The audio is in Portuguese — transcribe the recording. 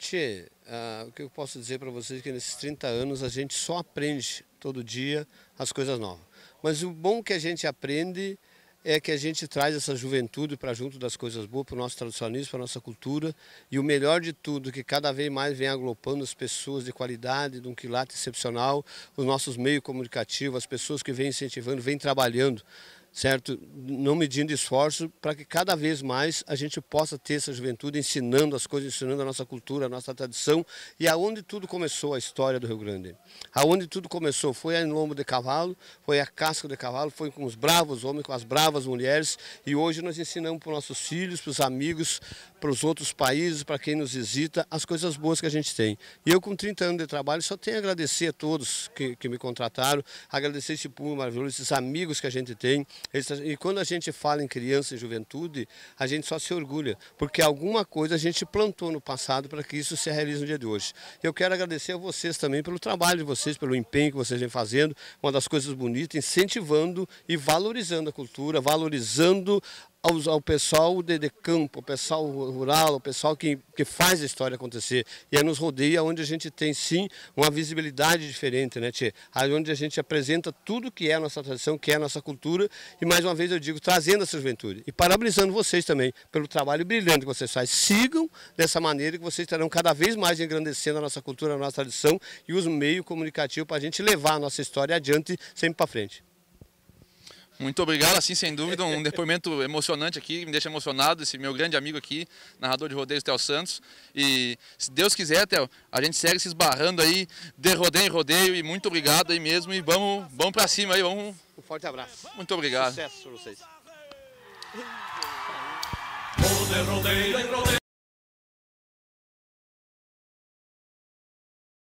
Tchê, ah, o que eu posso dizer para vocês é que nesses 30 anos a gente só aprende todo dia as coisas novas. Mas o bom que a gente aprende é que a gente traz essa juventude para junto das coisas boas, para o nosso tradicionalismo, para a nossa cultura. E o melhor de tudo, que cada vez mais vem aglopando as pessoas de qualidade, de um quilate excepcional, os nossos meios comunicativos, as pessoas que vêm incentivando, vêm trabalhando certo? Não medindo esforço para que cada vez mais a gente possa ter essa juventude ensinando as coisas, ensinando a nossa cultura, a nossa tradição e aonde tudo começou a história do Rio Grande. Aonde tudo começou foi a lombo de cavalo, foi a casca de cavalo, foi com os bravos homens, com as bravas mulheres e hoje nós ensinamos para os nossos filhos, para os amigos, para os outros países, para quem nos visita, as coisas boas que a gente tem. E eu com 30 anos de trabalho só tenho a agradecer a todos que, que me contrataram, agradecer esse público maravilhoso, esses amigos que a gente tem, e quando a gente fala em criança e juventude, a gente só se orgulha, porque alguma coisa a gente plantou no passado para que isso se realize no dia de hoje. Eu quero agradecer a vocês também pelo trabalho de vocês, pelo empenho que vocês vêm fazendo, uma das coisas bonitas, incentivando e valorizando a cultura, valorizando aos, ao pessoal de, de campo, o pessoal rural, o pessoal que, que faz a história acontecer. E é nos rodeia onde a gente tem sim uma visibilidade diferente, né, Tchê? Aí onde a gente apresenta tudo que é a nossa tradição, que é a nossa cultura, e mais uma vez eu digo, trazendo essa juventude. E parabenizando vocês também pelo trabalho brilhante que vocês fazem. Sigam dessa maneira que vocês estarão cada vez mais engrandecendo a nossa cultura, a nossa tradição e os meios comunicativos para a gente levar a nossa história adiante sempre para frente. Muito obrigado, assim, sem dúvida, um depoimento emocionante aqui, me deixa emocionado, esse meu grande amigo aqui, narrador de rodeios, Theo Santos. E se Deus quiser, Theo, a gente segue se esbarrando aí, de rodeio em rodeio, e muito obrigado aí mesmo, e vamos, vamos pra cima aí, vamos... Um forte abraço. Muito obrigado. Sucesso pra vocês.